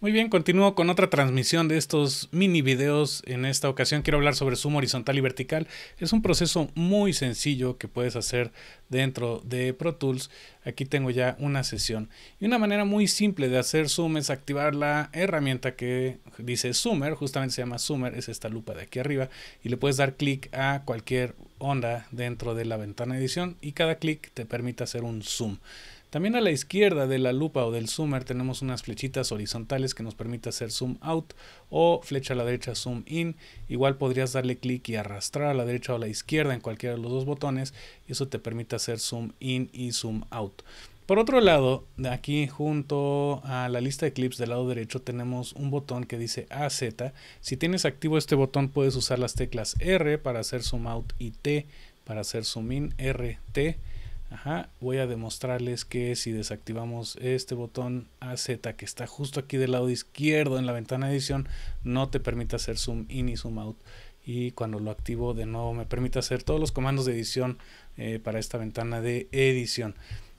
Muy bien, continúo con otra transmisión de estos mini videos. En esta ocasión quiero hablar sobre zoom horizontal y vertical. Es un proceso muy sencillo que puedes hacer dentro de Pro Tools. Aquí tengo ya una sesión. Y una manera muy simple de hacer zoom es activar la herramienta que dice Zoomer. Justamente se llama Zoomer, es esta lupa de aquí arriba. Y le puedes dar clic a cualquier onda dentro de la ventana de edición y cada clic te permite hacer un zoom. También a la izquierda de la lupa o del zoomer tenemos unas flechitas horizontales que nos permite hacer zoom out o flecha a la derecha zoom in. Igual podrías darle clic y arrastrar a la derecha o a la izquierda en cualquiera de los dos botones y eso te permite hacer zoom in y zoom out. Por otro lado, aquí junto a la lista de clips del lado derecho tenemos un botón que dice AZ. Si tienes activo este botón puedes usar las teclas R para hacer zoom out y T para hacer zoom in, R, T voy a demostrarles que si desactivamos este botón AZ que está justo aquí del lado izquierdo en la ventana de edición, no te permite hacer zoom in y zoom out. Y cuando lo activo de nuevo me permite hacer todos los comandos de edición eh, para esta ventana de edición.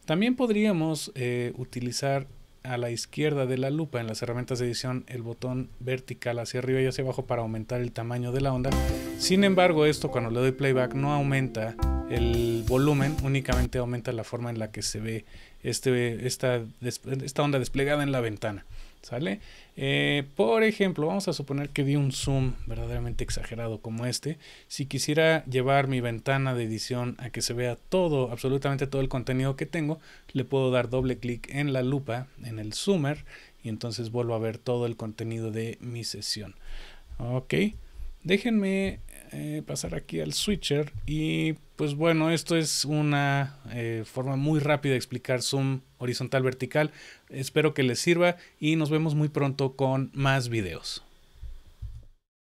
También podríamos eh, utilizar a la izquierda de la lupa en las herramientas de edición el botón vertical hacia arriba y hacia abajo para aumentar el tamaño de la onda. Sin embargo, esto cuando le doy playback no aumenta el volumen, únicamente aumenta la forma en la que se ve este, esta, onda desplegada en la ventana. ¿Sale? Eh, por ejemplo, vamos a suponer que di un zoom verdaderamente exagerado como este. Si quisiera llevar mi ventana de edición a que se vea todo, absolutamente todo el contenido que tengo, le puedo dar doble clic en la lupa, en el zoomer, y entonces vuelvo a ver todo el contenido de mi sesión. Ok, déjenme eh, pasar aquí al switcher. Y pues bueno, esto es una eh, forma muy rápida de explicar zoom horizontal vertical. Espero que les sirva y nos vemos muy pronto con más videos.